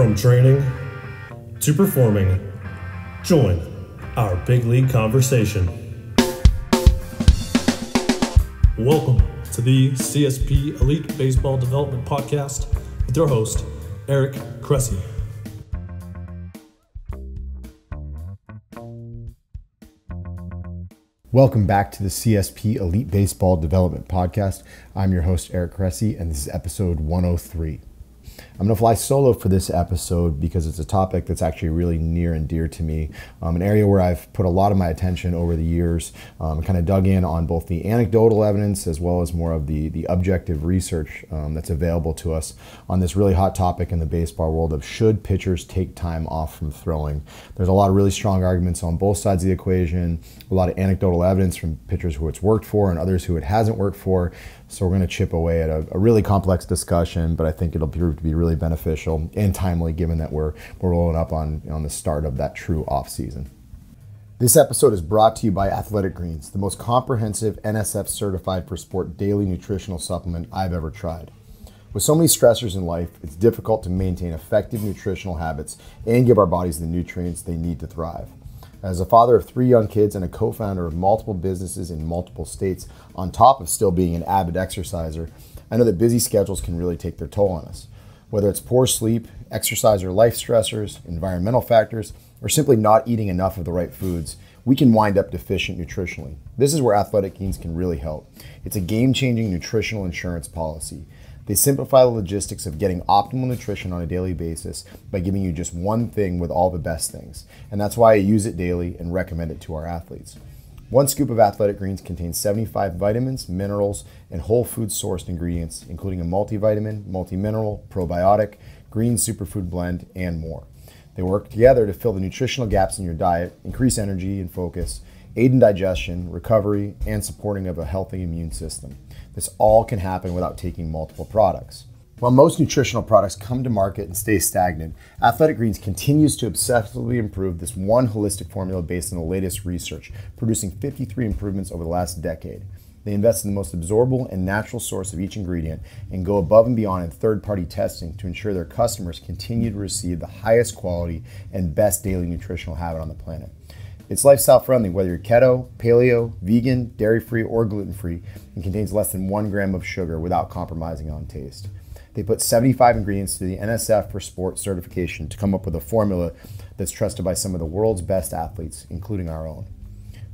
From training to performing, join our big league conversation. Welcome to the CSP Elite Baseball Development Podcast with your host, Eric Cressy. Welcome back to the CSP Elite Baseball Development Podcast. I'm your host, Eric Cressy, and this is episode 103. I'm going to fly solo for this episode because it's a topic that's actually really near and dear to me, um, an area where I've put a lot of my attention over the years, um, kind of dug in on both the anecdotal evidence as well as more of the, the objective research um, that's available to us on this really hot topic in the baseball world of should pitchers take time off from throwing. There's a lot of really strong arguments on both sides of the equation, a lot of anecdotal evidence from pitchers who it's worked for and others who it hasn't worked for. So we're going to chip away at a, a really complex discussion, but I think it'll prove to be be really beneficial and timely given that we're, we're rolling up on, on the start of that true off season. This episode is brought to you by Athletic Greens, the most comprehensive NSF certified for sport daily nutritional supplement I've ever tried. With so many stressors in life, it's difficult to maintain effective nutritional habits and give our bodies the nutrients they need to thrive. As a father of three young kids and a co founder of multiple businesses in multiple states, on top of still being an avid exerciser, I know that busy schedules can really take their toll on us. Whether it's poor sleep, exercise or life stressors, environmental factors, or simply not eating enough of the right foods, we can wind up deficient nutritionally. This is where Athletic Greens can really help. It's a game changing nutritional insurance policy. They simplify the logistics of getting optimal nutrition on a daily basis by giving you just one thing with all the best things. And that's why I use it daily and recommend it to our athletes. One scoop of Athletic Greens contains 75 vitamins, minerals, and whole food sourced ingredients, including a multivitamin, multimineral, probiotic, green superfood blend, and more. They work together to fill the nutritional gaps in your diet, increase energy and focus, aid in digestion, recovery, and supporting of a healthy immune system. This all can happen without taking multiple products. While most nutritional products come to market and stay stagnant, Athletic Greens continues to obsessively improve this one holistic formula based on the latest research, producing 53 improvements over the last decade. They invest in the most absorbable and natural source of each ingredient and go above and beyond in third party testing to ensure their customers continue to receive the highest quality and best daily nutritional habit on the planet. It's lifestyle friendly, whether you're keto, paleo, vegan, dairy free, or gluten free, and contains less than one gram of sugar without compromising on taste. They put 75 ingredients to the NSF for Sport certification to come up with a formula that's trusted by some of the world's best athletes, including our own.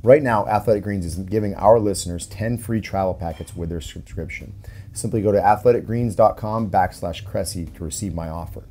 Right now, Athletic Greens is giving our listeners 10 free travel packets with their subscription. Simply go to athleticgreens.com backslash Cressy to receive my offer.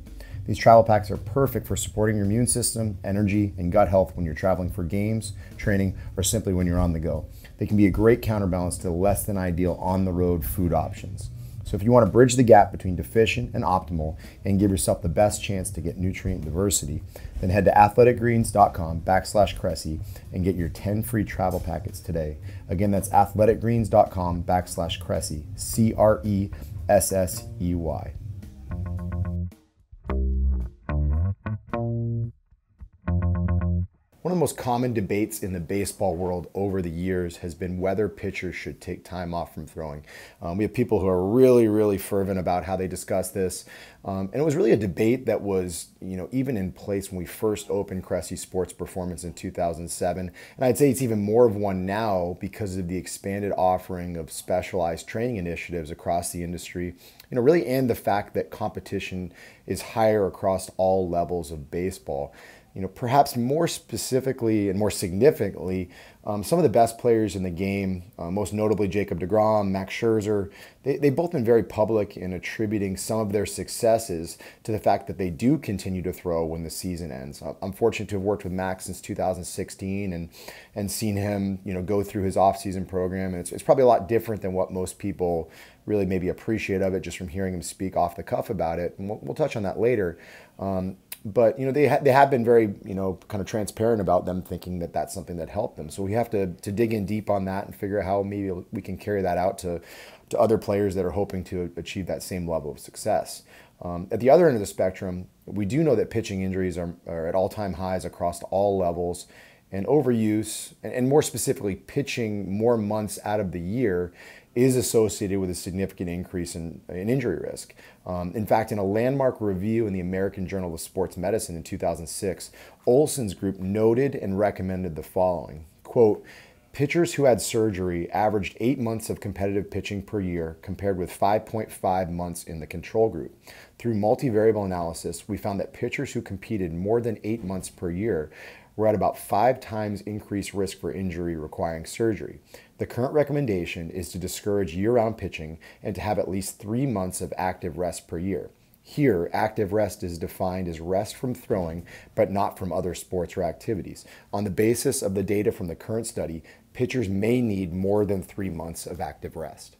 These travel packs are perfect for supporting your immune system, energy, and gut health when you're traveling for games, training, or simply when you're on the go. They can be a great counterbalance to less than ideal on the road food options. So if you want to bridge the gap between deficient and optimal and give yourself the best chance to get nutrient diversity, then head to athleticgreens.com backslash Cressy and get your 10 free travel packets today. Again, that's athleticgreens.com backslash Cressy, C-R-E-S-S-E-Y. One of the most common debates in the baseball world over the years has been whether pitchers should take time off from throwing. Um, we have people who are really, really fervent about how they discuss this. Um, and it was really a debate that was, you know, even in place when we first opened Cressy Sports Performance in 2007. And I'd say it's even more of one now because of the expanded offering of specialized training initiatives across the industry, you know, really, and the fact that competition is higher across all levels of baseball you know, perhaps more specifically and more significantly, um, some of the best players in the game, uh, most notably Jacob DeGrom, Max Scherzer, they, they've both been very public in attributing some of their successes to the fact that they do continue to throw when the season ends. Uh, I'm fortunate to have worked with Max since 2016 and, and seen him, you know, go through his offseason program. And it's, it's probably a lot different than what most people really maybe appreciate of it just from hearing him speak off the cuff about it. And we'll, we'll touch on that later. Um, but you know they ha- they have been very you know kind of transparent about them thinking that that's something that helped them. So we have to to dig in deep on that and figure out how maybe we can carry that out to to other players that are hoping to achieve that same level of success. Um, at the other end of the spectrum, we do know that pitching injuries are, are at all time highs across all levels, and overuse, and, and more specifically, pitching more months out of the year is associated with a significant increase in, in injury risk. Um, in fact, in a landmark review in the American Journal of Sports Medicine in 2006, Olson's group noted and recommended the following quote, Pitchers who had surgery averaged eight months of competitive pitching per year, compared with 5.5 months in the control group. Through multivariable analysis, we found that pitchers who competed more than eight months per year were at about five times increased risk for injury requiring surgery. The current recommendation is to discourage year round pitching and to have at least three months of active rest per year. Here, active rest is defined as rest from throwing, but not from other sports or activities. On the basis of the data from the current study, pitchers may need more than three months of active rest.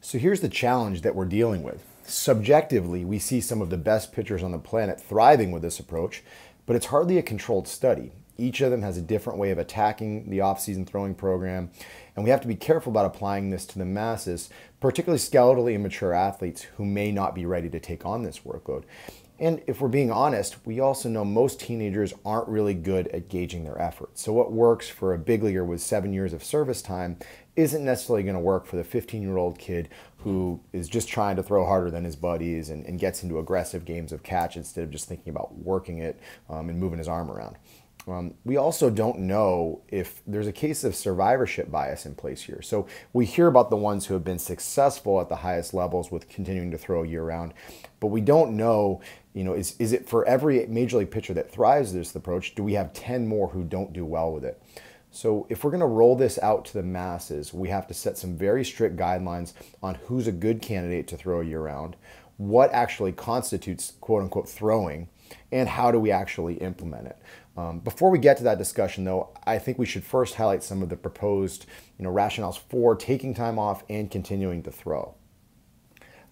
So here's the challenge that we're dealing with. Subjectively, we see some of the best pitchers on the planet thriving with this approach, but it's hardly a controlled study. Each of them has a different way of attacking the offseason throwing program, and we have to be careful about applying this to the masses, particularly skeletally immature athletes who may not be ready to take on this workload. And if we're being honest, we also know most teenagers aren't really good at gauging their efforts. So, what works for a big leaguer with seven years of service time isn't necessarily going to work for the 15 year old kid who is just trying to throw harder than his buddies and, and, gets into aggressive games of catch instead of just thinking about working it um, and moving his arm around. Um, we also don't know if there's a case of survivorship bias in place here. So we hear about the ones who have been successful at the highest levels with continuing to throw year round, but we don't know, you know, is, is it for every major league pitcher that thrives this approach, do we have 10 more who don't do well with it? So if we're going to roll this out to the masses, we have to set some very strict guidelines on who's a good candidate to throw year round, what actually constitutes quote unquote throwing, and how do we actually implement it. Um, before we get to that discussion, though, I think we should first highlight some of the proposed you know, rationales for taking time off and continuing to throw.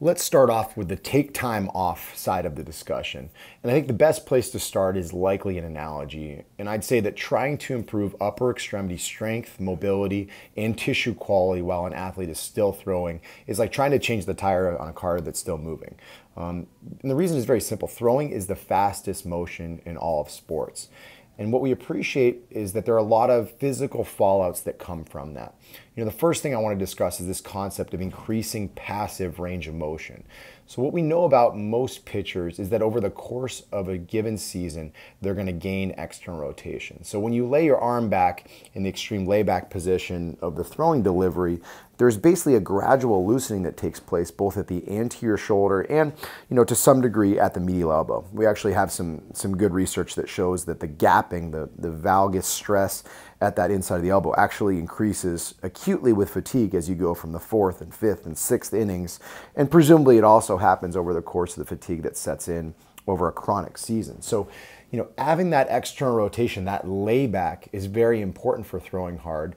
Let's start off with the take time off side of the discussion. And I think the best place to start is likely an analogy. And I'd say that trying to improve upper extremity strength, mobility, and tissue quality while an athlete is still throwing is like trying to change the tire on a car that's still moving. Um, and the reason is very simple throwing is the fastest motion in all of sports. And what we appreciate is that there are a lot of physical fallouts that come from that you know, the first thing I want to discuss is this concept of increasing passive range of motion. So what we know about most pitchers is that over the course of a given season, they're going to gain external rotation. So when you lay your arm back in the extreme layback position of the throwing delivery, there's basically a gradual loosening that takes place both at the anterior shoulder and, you know, to some degree at the medial elbow. We actually have some some good research that shows that the gapping, the, the valgus stress at that inside of the elbow actually increases acutely with fatigue as you go from the fourth and fifth and sixth innings. And presumably it also happens over the course of the fatigue that sets in over a chronic season. So, you know, having that external rotation, that layback is very important for throwing hard.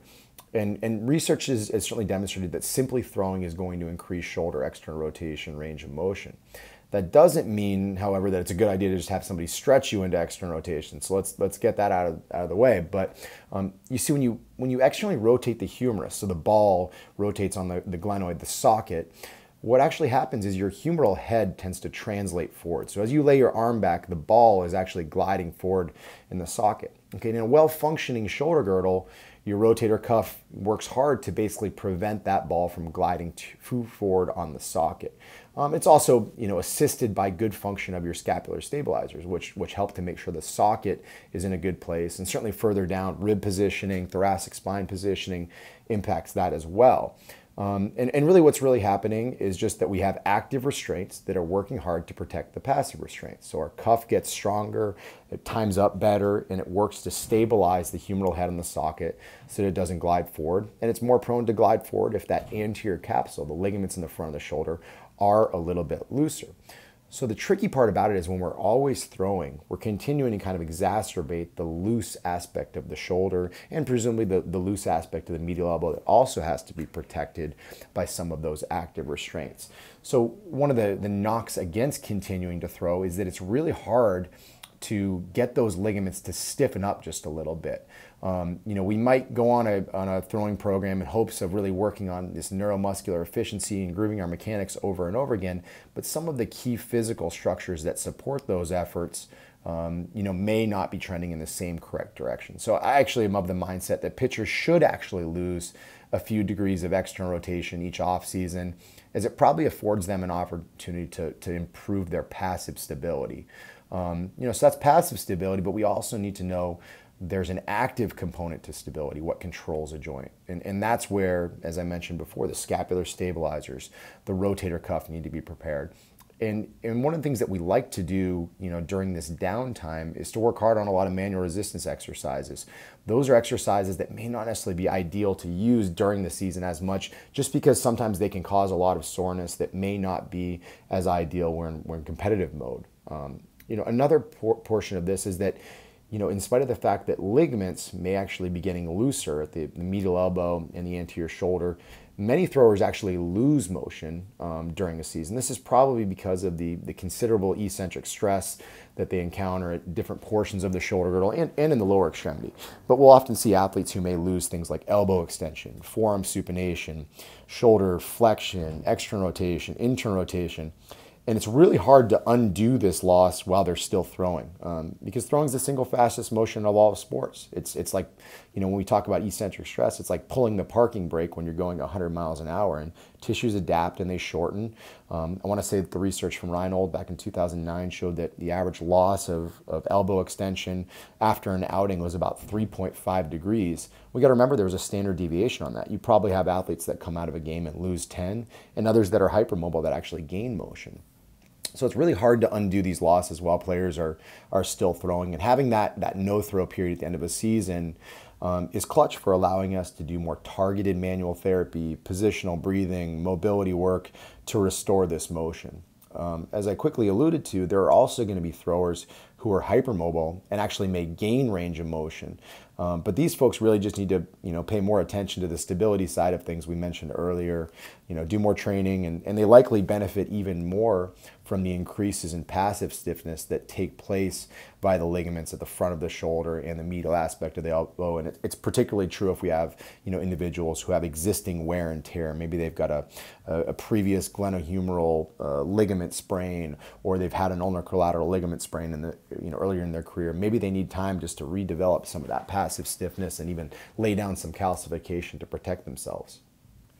And, and research has, certainly demonstrated that simply throwing is going to increase shoulder external rotation range of motion. That doesn't mean, however, that it's a good idea to just have somebody stretch you into external rotation. So let's let's get that out of out of the way. But um, you see, when you when you externally rotate the humerus, so the ball rotates on the, the glenoid, the socket. What actually happens is your humeral head tends to translate forward. So as you lay your arm back, the ball is actually gliding forward in the socket. Okay, in a well-functioning shoulder girdle, your rotator cuff works hard to basically prevent that ball from gliding too forward on the socket. Um, it's also you know assisted by good function of your scapular stabilizers, which which help to make sure the socket is in a good place, and certainly further down rib positioning, thoracic spine positioning impacts that as well. Um, and, and really what's really happening is just that we have active restraints that are working hard to protect the passive restraints. So our cuff gets stronger, it times up better, and it works to stabilize the humeral head in the socket so that it doesn't glide forward. And it's more prone to glide forward if that anterior capsule, the ligaments in the front of the shoulder, are a little bit looser. So the tricky part about it is when we're always throwing, we're continuing to kind of exacerbate the loose aspect of the shoulder and presumably the, the loose aspect of the medial elbow that also has to be protected by some of those active restraints. So one of the, the knocks against continuing to throw is that it's really hard to get those ligaments to stiffen up just a little bit. Um, you know, we might go on a, on a throwing program in hopes of really working on this neuromuscular efficiency and grooving our mechanics over and over again, but some of the key physical structures that support those efforts um, you know, may not be trending in the same correct direction. So I actually am of the mindset that pitchers should actually lose a few degrees of external rotation each offseason, as it probably affords them an opportunity to, to improve their passive stability. Um, you know, so that's passive stability, but we also need to know there's an active component to stability, what controls a joint. And, and that's where, as I mentioned before, the scapular stabilizers, the rotator cuff need to be prepared. And, and one of the things that we like to do, you know, during this downtime is to work hard on a lot of manual resistance exercises. Those are exercises that may not necessarily be ideal to use during the season as much, just because sometimes they can cause a lot of soreness that may not be as ideal when we're in competitive mode. Um, you know, another por portion of this is that, you know, in spite of the fact that ligaments may actually be getting looser at the, the medial elbow and the anterior shoulder, many throwers actually lose motion um, during a season. This is probably because of the, the considerable eccentric stress that they encounter at different portions of the shoulder girdle and, and in the lower extremity. But we'll often see athletes who may lose things like elbow extension, forearm supination, shoulder flexion, external rotation, internal rotation. And it's really hard to undo this loss while they're still throwing um, because throwing is the single fastest motion of all of sports. It's, it's like, you know, when we talk about eccentric stress, it's like pulling the parking brake when you're going 100 miles an hour and tissues adapt and they shorten. Um, I want to say that the research from Reinhold back in 2009 showed that the average loss of, of elbow extension after an outing was about 3.5 degrees. We got to remember there was a standard deviation on that. You probably have athletes that come out of a game and lose 10 and others that are hypermobile that actually gain motion. So it's really hard to undo these losses while players are are still throwing. And having that that no throw period at the end of a season um, is clutch for allowing us to do more targeted manual therapy, positional breathing, mobility work to restore this motion. Um, as I quickly alluded to, there are also going to be throwers who are hypermobile and actually may gain range of motion. Um, but these folks really just need to, you know, pay more attention to the stability side of things we mentioned earlier. You know, do more training, and, and they likely benefit even more from the increases in passive stiffness that take place by the ligaments at the front of the shoulder and the medial aspect of the elbow. And it's particularly true if we have, you know, individuals who have existing wear and tear. Maybe they've got a, a previous glenohumeral uh, ligament sprain, or they've had an ulnar collateral ligament sprain in the, you know, earlier in their career. Maybe they need time just to redevelop some of that passive stiffness and even lay down some calcification to protect themselves.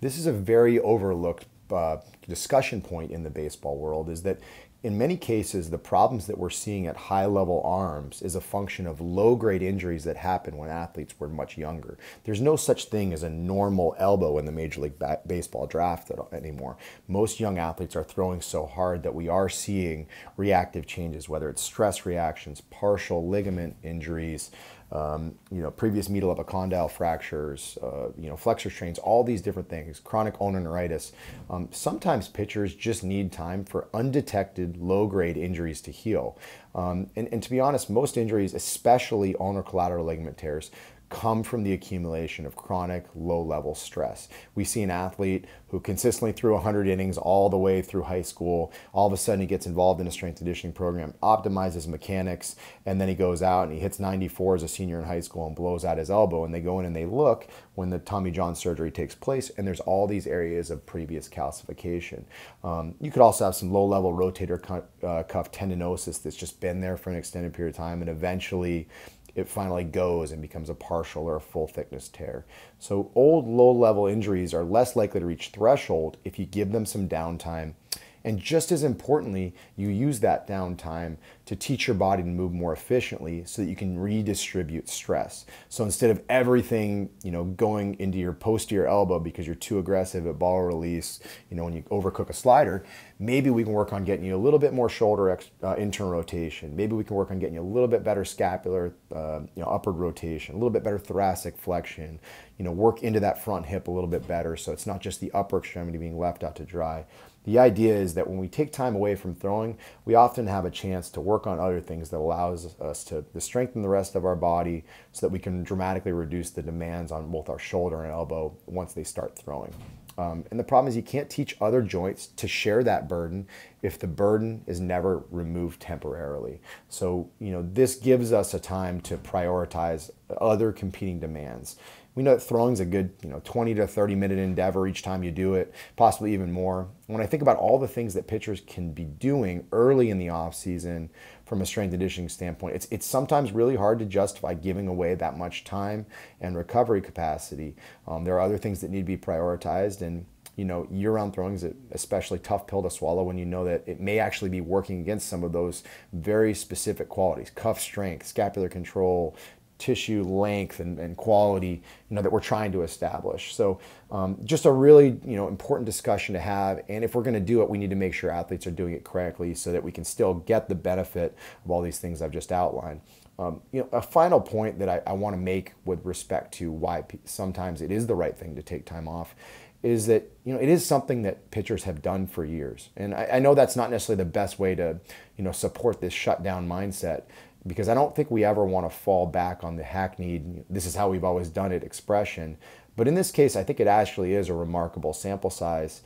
This is a very overlooked uh, discussion point in the baseball world is that in many cases, the problems that we're seeing at high level arms is a function of low grade injuries that happen when athletes were much younger. There's no such thing as a normal elbow in the Major League Baseball draft anymore. Most young athletes are throwing so hard that we are seeing reactive changes, whether it's stress reactions, partial ligament injuries, um, you know, previous medial epicondyle fractures, uh, you know, flexor strains, all these different things, chronic ononeuritis. Um, sometimes pitchers just need time for undetected low-grade injuries to heal. Um, and, and, to be honest, most injuries, especially ulnar collateral ligament tears, come from the accumulation of chronic low level stress. We see an athlete who consistently threw 100 innings all the way through high school. All of a sudden, he gets involved in a strength conditioning program, optimizes mechanics, and then he goes out and he hits 94 as a senior in high school and blows out his elbow. And they go in and they look when the Tommy John surgery takes place, and there's all these areas of previous calcification. Um, you could also have some low level rotator cuff, uh, cuff tendinosis that's just been there for an extended period of time and eventually it finally goes and becomes a partial or a full thickness tear. So old low level injuries are less likely to reach threshold if you give them some downtime and just as importantly, you use that downtime to teach your body to move more efficiently so that you can redistribute stress. So instead of everything, you know, going into your posterior elbow because you're too aggressive at ball release, you know, when you overcook a slider, maybe we can work on getting you a little bit more shoulder uh, internal rotation. Maybe we can work on getting you a little bit better scapular, uh, you know, upward rotation, a little bit better thoracic flexion, you know, work into that front hip a little bit better so it's not just the upper extremity being left out to dry. The idea is that when we take time away from throwing, we often have a chance to work on other things that allows us to, strengthen the rest of our body so that we can dramatically reduce the demands on both our shoulder and elbow once they start throwing. Um, and the problem is you can't teach other joints to share that burden if the burden is never removed temporarily. So, you know, this gives us a time to prioritize other competing demands. We know that throwing's a good, you know, 20 to 30 minute endeavor each time you do it, possibly even more. When I think about all the things that pitchers can be doing early in the offseason from a strength conditioning standpoint, it's it's sometimes really hard to justify giving away that much time and recovery capacity. Um, there are other things that need to be prioritized and you know, year-round throwing is an especially tough pill to swallow when you know that it may actually be working against some of those very specific qualities: cuff strength, scapular control, tissue length and, and quality you know, that we're trying to establish. So um, just a really you know, important discussion to have. And if we're going to do it, we need to make sure athletes are doing it correctly so that we can still get the benefit of all these things I've just outlined. Um, you know, a final point that I, I want to make with respect to why sometimes it is the right thing to take time off is that you know it is something that pitchers have done for years, and I, I know that's not necessarily the best way to you know support this shutdown mindset because I don't think we ever want to fall back on the hackneyed, this is how we've always done it expression. But in this case, I think it actually is a remarkable sample size.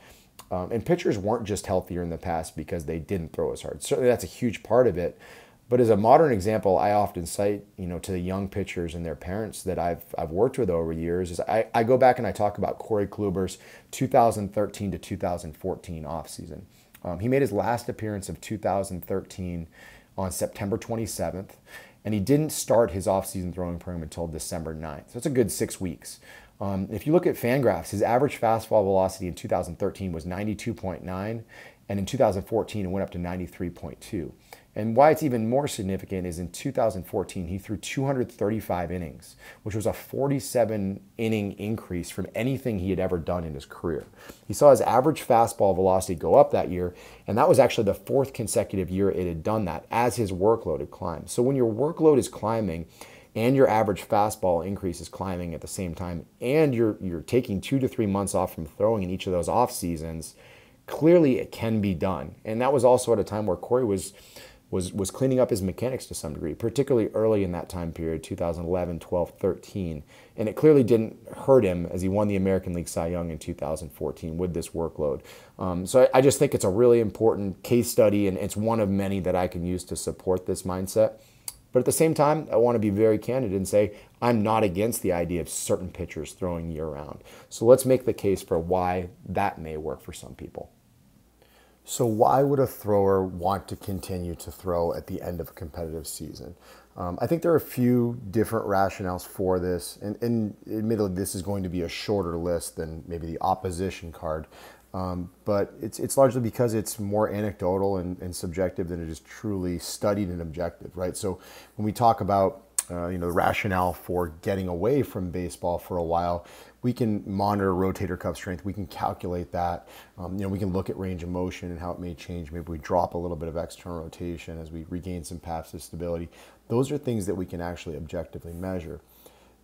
Um, and pitchers weren't just healthier in the past because they didn't throw as hard. Certainly that's a huge part of it. But as a modern example, I often cite, you know, to the young pitchers and their parents that I've, I've worked with over years is I, I go back and I talk about Corey Kluber's 2013 to 2014 offseason. Um, he made his last appearance of 2013 on September 27th, and he didn't start his offseason throwing program until December 9th. So it's a good six weeks. Um, if you look at Fangraphs, his average fastball velocity in 2013 was 92.9, and in 2014 it went up to 93.2. And why it's even more significant is in 2014, he threw 235 innings, which was a 47 inning increase from anything he had ever done in his career. He saw his average fastball velocity go up that year, and that was actually the fourth consecutive year it had done that as his workload had climbed. So when your workload is climbing, and your average fastball increase is climbing at the same time, and you're you're taking two to three months off from throwing in each of those off seasons, clearly it can be done. And that was also at a time where Corey was was was cleaning up his mechanics to some degree, particularly early in that time period, 2011, 12, 13, and it clearly didn't hurt him as he won the American League Cy Young in 2014 with this workload. Um, so I, I, just think it's a really important case study, and it's one of many that I can use to support this mindset. But at the same time, I want to be very candid and say I'm not against the idea of certain pitchers throwing year round. So let's make the case for why that may work for some people. So, why would a thrower want to continue to throw at the end of a competitive season? Um, I think there are a few different rationales for this, and, and, admittedly, this is going to be a shorter list than maybe the opposition card. Um, but it's, it's largely because it's more anecdotal and, and subjective than it is truly studied and objective, right? So, when we talk about uh, you know, the rationale for getting away from baseball for a while, we can monitor rotator cuff strength. We can calculate that. Um, you know, we can look at range of motion and how it may change. Maybe we drop a little bit of external rotation as we regain some passive of stability. Those are things that we can actually objectively measure.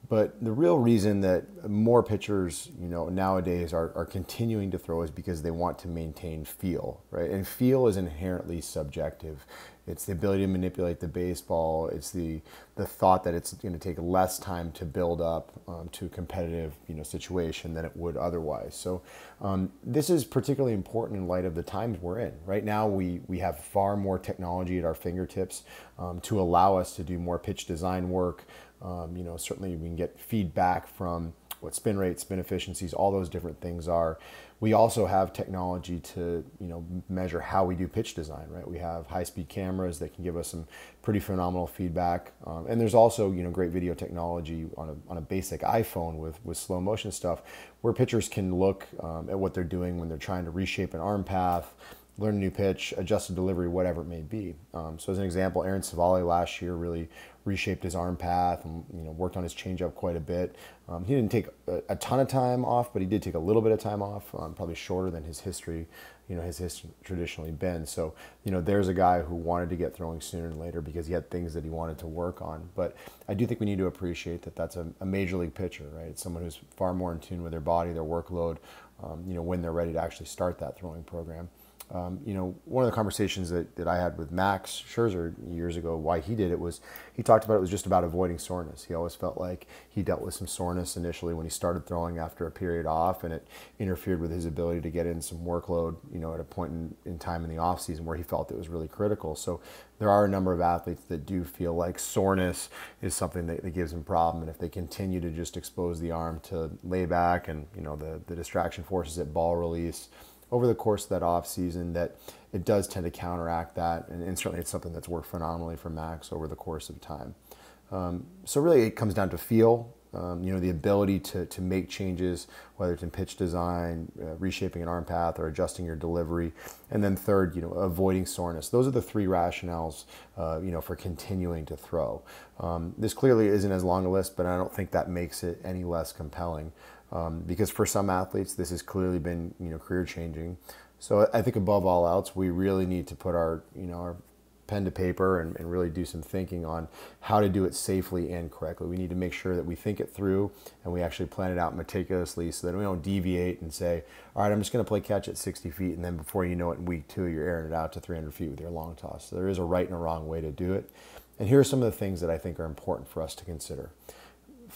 But the real reason that more pitchers, you know, nowadays are, are continuing to throw is because they want to maintain feel, right? And feel is inherently subjective. It's the ability to manipulate the baseball. It's the the thought that it's going to take less time to build up um, to a competitive you know situation than it would otherwise. So um, this is particularly important in light of the times we're in. Right now, we we have far more technology at our fingertips um, to allow us to do more pitch design work, um, you know, certainly we can get feedback from what spin rates, spin efficiencies, all those different things are. We also have technology to you know measure how we do pitch design, right? We have high-speed cameras that can give us some pretty phenomenal feedback, um, and there's also you know great video technology on a, on a basic iPhone with with slow motion stuff, where pitchers can look um, at what they're doing when they're trying to reshape an arm path learn a new pitch, adjust the delivery, whatever it may be. Um, so as an example, Aaron Savali last year really reshaped his arm path and you know worked on his changeup quite a bit. Um, he didn't take a, a, ton of time off, but he did take a little bit of time off, um, probably shorter than his history, you know, his history traditionally been. So you know, there's a guy who wanted to get throwing sooner than later because he had things that he wanted to work on. But I do think we need to appreciate that that's a, a major league pitcher, right? It's someone who's far more in tune with their body, their workload, um, you know, when they're ready to actually start that throwing program um, you know, one of the conversations that, that I had with Max Scherzer years ago, why he did it was he talked about it was just about avoiding soreness. He always felt like he dealt with some soreness initially when he started throwing after a period off, and it interfered with his ability to get in some workload, you know, at a point in, in time in the offseason where he felt it was really critical. So there are a number of athletes that do feel like soreness is something that, that gives them problem. And if they continue to just expose the arm to layback and, you know, the, the distraction forces at ball release, over the course of that off season that it does tend to counteract that, and, and certainly it's something that's worked phenomenally for Max over the course of time. Um, so really, it comes down to feel. Um, you know, the ability to, to make changes, whether it's in pitch design, uh, reshaping an arm path, or adjusting your delivery. And then third, you know, avoiding soreness. Those are the three rationales, uh, you know, for continuing to throw. Um, this clearly isn't as long a list, but I don't think that makes it any less compelling um, because for some athletes, this has clearly been you know career changing. So I think above all else, we really need to put our you know our pen to paper and, and, really do some thinking on how to do it safely and correctly. We need to make sure that we think it through and we actually plan it out meticulously so that we don't deviate and say, all right, I'm just going to play catch at 60 feet. And then before you know it in week two, you're airing it out to 300 feet with your long toss. So there is a right and a wrong way to do it. And here are some of the things that I think are important for us to consider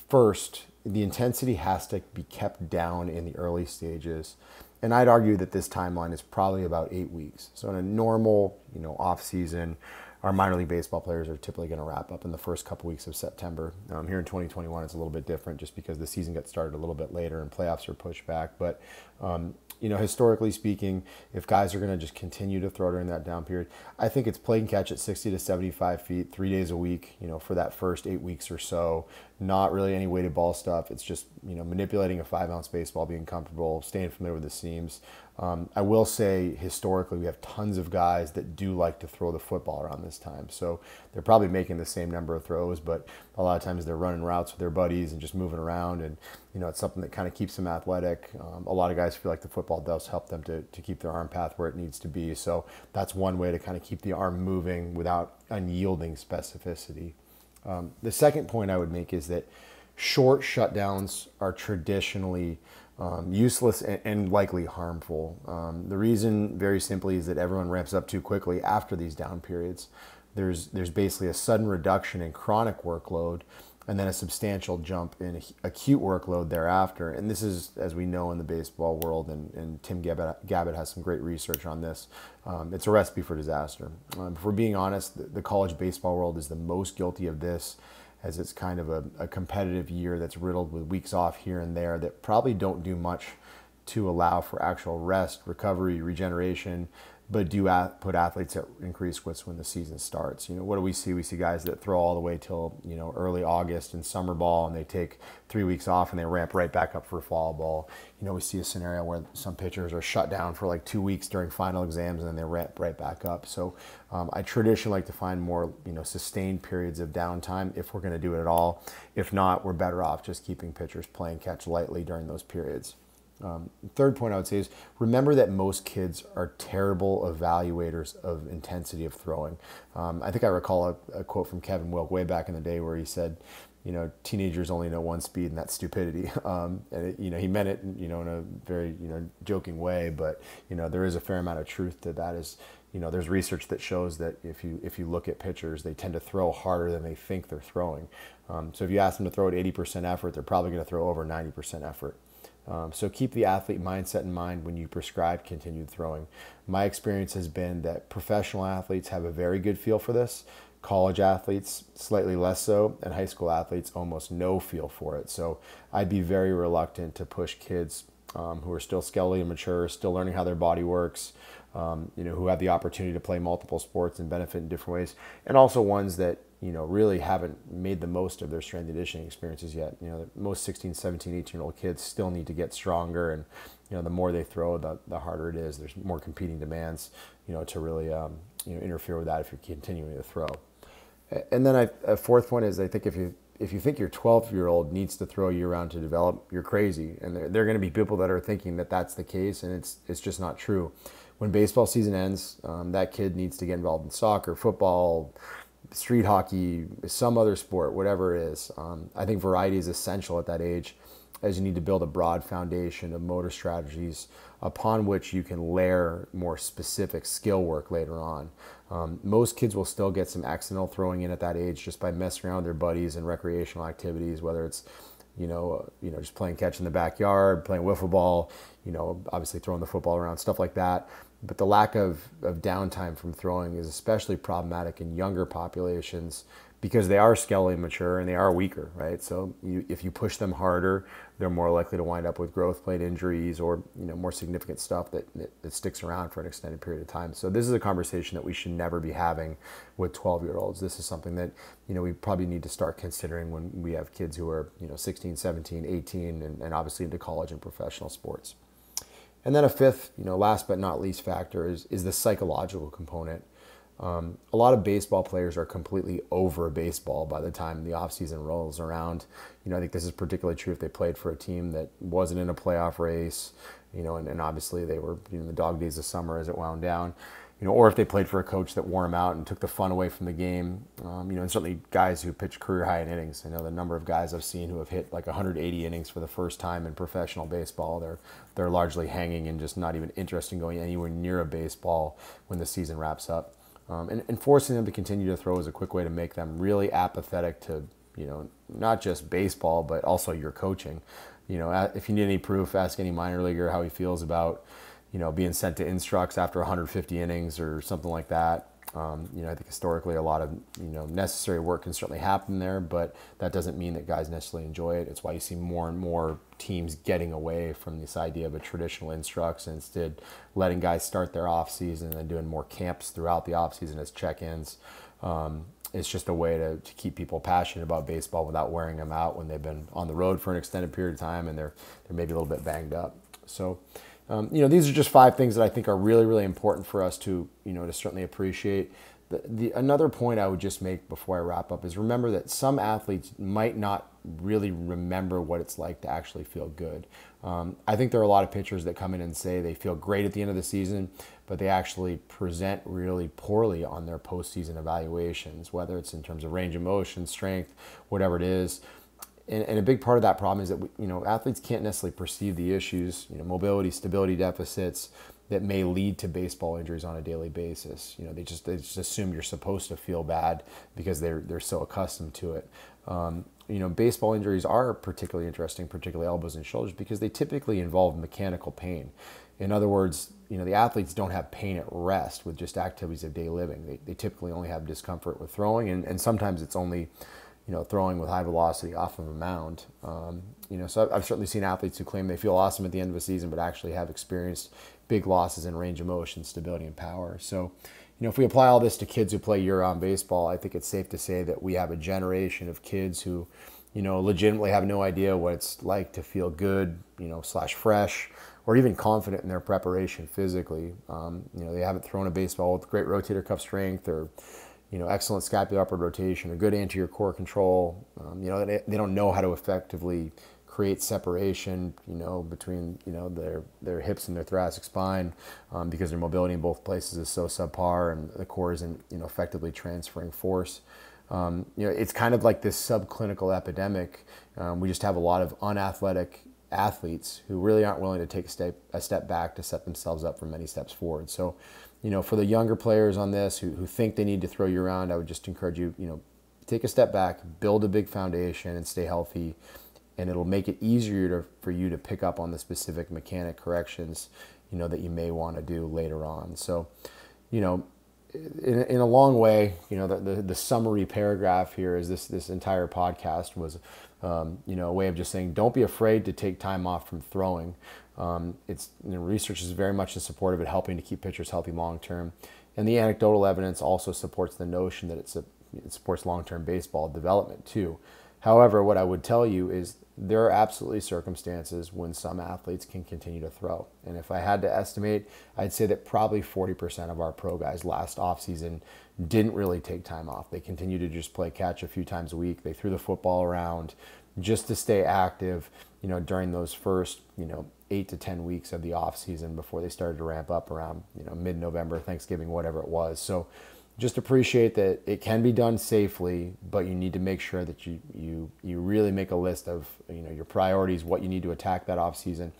first, the intensity has to be kept down in the early stages. And I'd argue that this timeline is probably about eight weeks. So in a normal, you know, off season, our minor league baseball players are typically going to wrap up in the first couple weeks of September. Um, here in 2021, it's a little bit different just because the season got started a little bit later and playoffs are pushed back. But um, you know, historically speaking, if guys are going to just continue to throw during that down period, I think it's play and catch at 60 to 75 feet, three days a week, you know, for that first eight weeks or so. Not really any weighted ball stuff. It's just, you know, manipulating a five ounce baseball, being comfortable, staying familiar with the seams. Um, I will say historically, we have tons of guys that do like to throw the football around this time. So they're probably making the same number of throws, but a lot of times they're running routes with their buddies and just moving around. And, you know, it's something that kind of keeps them athletic. Um, a lot of guys feel like the football does help them to, to keep their arm path where it needs to be. So that's one way to kind of keep the arm moving without unyielding specificity. Um, the second point I would make is that short shutdowns are traditionally um, useless and, and, likely harmful. Um, the reason, very simply, is that everyone ramps up too quickly after these down periods. There's, there's basically a sudden reduction in chronic workload and then a substantial jump in acute workload thereafter. And this is, as we know in the baseball world, and, and Tim Gabbett, Gabbett, has some great research on this, um, it's a recipe for disaster. Um, if we're being honest, the, the college baseball world is the most guilty of this as it's kind of a, a competitive year that's riddled with weeks off here and there that probably don't do much to allow for actual rest, recovery, regeneration, but do put athletes at increased risk when the season starts. You know, what do we see? We see guys that throw all the way till you know early August in summer ball, and they take three weeks off and they ramp right back up for fall ball. You know, we see a scenario where some pitchers are shut down for like two weeks during final exams, and then they ramp right back up. So, um, I traditionally like to find more you know sustained periods of downtime if we're going to do it at all. If not, we're better off just keeping pitchers playing catch lightly during those periods. Um, third point I would say is remember that most kids are terrible evaluators of intensity of throwing. Um, I think I recall a, a, quote from Kevin Wilk way back in the day where he said, you know, teenagers only know one speed and that's stupidity. Um, and it, you know, he meant it, you know, in a very, you know, joking way, but you know, there is a fair amount of truth to that is, you know, there's research that shows that if you, if you look at pitchers, they tend to throw harder than they think they're throwing. Um, so if you ask them to throw at 80% effort, they're probably going to throw over 90% effort. Um, so keep the athlete mindset in mind when you prescribe continued throwing. My experience has been that professional athletes have a very good feel for this. College athletes, slightly less so, and high school athletes, almost no feel for it. So I'd be very reluctant to push kids um, who are still skeletally immature, still learning how their body works, um, you know, who have the opportunity to play multiple sports and benefit in different ways, and also ones that you know, really haven't made the most of their strength and conditioning experiences yet. You know, most 16, 17, 18 year old kids still need to get stronger. And, you know, the more they throw, the, the harder it is. There's more competing demands, you know, to really, um, you know, interfere with that if you're continuing to throw. And then I, a fourth one is I think if you, if you think your 12 year old needs to throw year round to develop, you're crazy. And there, there are going to be people that are thinking that that's the case, and it's, it's just not true. When baseball season ends, um, that kid needs to get involved in soccer, football, street hockey, some other sport, whatever it is. Um, I think variety is essential at that age as you need to build a broad foundation of motor strategies upon which you can layer more specific skill work later on. Um, most kids will still get some accidental throwing in at that age just by messing around with their buddies and recreational activities, whether it's you know, you know, just playing catch in the backyard, playing wiffle ball, you know, obviously throwing the football around, stuff like that but the lack of, of downtime from throwing is especially problematic in younger populations because they are skelly mature and they are weaker, right? So you, if you push them harder, they're more likely to wind up with growth plate injuries or you know more significant stuff that, that, that sticks around for an extended period of time. So this is a conversation that we should never be having with 12 year olds. This is something that you know we probably need to start considering when we have kids who are you know 16, 17, 18, and, and obviously into college and professional sports. And then a fifth, you know, last but not least factor is, is the psychological component. Um, a lot of baseball players are completely over baseball by the time the offseason rolls around. You know, I think this is particularly true if they played for a team that wasn't in a playoff race, you know, and, and obviously they were in you know, the dog days of summer as it wound down you know, or if they played for a coach that wore them out and took the fun away from the game. Um, you know, and certainly guys who pitch career high in innings. I know the number of guys I've seen who have hit like 180 innings for the first time in professional baseball. They're they're largely hanging and just not even interested in going anywhere near a baseball when the season wraps up. Um, and, and forcing them to continue to throw is a quick way to make them really apathetic to you know not just baseball but also your coaching. You know, if you need any proof, ask any minor leaguer how he feels about you know, being sent to instructs after 150 innings or something like that. Um, you know, I think historically a lot of you know necessary work can certainly happen there, but that doesn't mean that guys necessarily enjoy it. It's why you see more and more teams getting away from this idea of a traditional instructs and instead letting guys start their off season and doing more camps throughout the off season as check-ins. Um, it's just a way to, to keep people passionate about baseball without wearing them out when they've been on the road for an extended period of time and they're they're maybe a little bit banged up. So um, you know, these are just five things that I think are really, really important for us to, you know, to certainly appreciate. The, the, another point I would just make before I wrap up is remember that some athletes might not really remember what it's like to actually feel good. Um, I think there are a lot of pitchers that come in and say they feel great at the end of the season, but they actually present really poorly on their postseason evaluations, whether it's in terms of range of motion, strength, whatever it is. And, and, a big part of that problem is that you know athletes can't necessarily perceive the issues, you know, mobility, stability deficits that may lead to baseball injuries on a daily basis. You know, they just they just assume you're supposed to feel bad because they're they're so accustomed to it. Um, you know, baseball injuries are particularly interesting, particularly elbows and shoulders, because they typically involve mechanical pain. In other words, you know, the athletes don't have pain at rest with just activities of day living. They, they typically only have discomfort with throwing, and, and sometimes it's only you know, throwing with high velocity off of a mound. Um, you know, so I've, I've, certainly seen athletes who claim they feel awesome at the end of a season, but actually have experienced big losses in range of motion, stability, and power. So, you know, if we apply all this to kids who play year-round baseball, I think it's safe to say that we have a generation of kids who, you know, legitimately have no idea what it's like to feel good, you know, slash fresh, or even confident in their preparation physically. Um, you know, they haven't thrown a baseball with great rotator cuff strength or you know, excellent scapular upward rotation or good anterior core control. Um, you know, they, they don't know how to effectively create separation, you know, between, you know, their, their hips and their thoracic spine um, because their mobility in both places is so subpar and the core isn't, you know, effectively transferring force. Um, you know, it's kind of like this subclinical epidemic. Um, we just have a lot of unathletic athletes who really aren't willing to take a step, a step back to set themselves up for many steps forward. So, you know, for the younger players on this who, who think they need to throw you around, I would just encourage you, you know, take a step back, build a big foundation, and stay healthy. And it'll make it easier to, for you to pick up on the specific mechanic corrections, you know, that you may want to do later on. So, you know, in, in a long way, you know, the, the, the summary paragraph here is this this entire podcast was um, you know, a way of just saying, don't be afraid to take time off from throwing. Um, it's you know, research is very much in support of it, helping to keep pitchers healthy long term, and the anecdotal evidence also supports the notion that a, it supports long term baseball development too. However, what I would tell you is there are absolutely circumstances when some athletes can continue to throw. And if I had to estimate, I'd say that probably 40% of our pro guys last offseason didn't really take time off. They continued to just play catch a few times a week. They threw the football around just to stay active, you know, during those first, you know, eight to 10 weeks of the off season before they started to ramp up around, you know, mid November, Thanksgiving, whatever it was. So just appreciate that it can be done safely, but you need to make sure that you, you, you really make a list of, you know, your priorities, what you need to attack that off season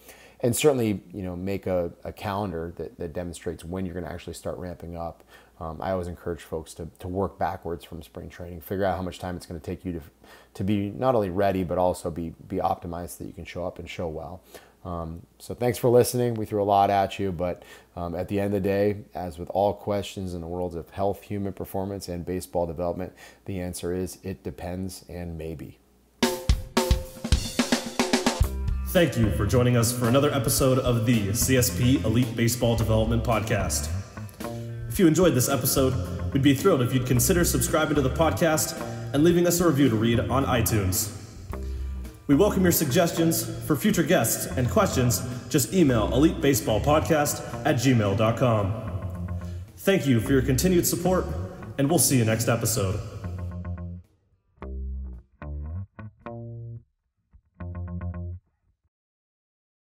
and certainly you know make a, a calendar that, that demonstrates when you're going to actually start ramping up um, i always encourage folks to, to work backwards from spring training figure out how much time it's going to take you to, to be not only ready but also be, be optimized so that you can show up and show well um, so thanks for listening we threw a lot at you but um, at the end of the day as with all questions in the worlds of health human performance and baseball development the answer is it depends and maybe Thank you for joining us for another episode of the CSP Elite Baseball Development Podcast. If you enjoyed this episode, we'd be thrilled if you'd consider subscribing to the podcast and leaving us a review to read on iTunes. We welcome your suggestions for future guests and questions. Just email elitebaseballpodcast at gmail.com. Thank you for your continued support, and we'll see you next episode.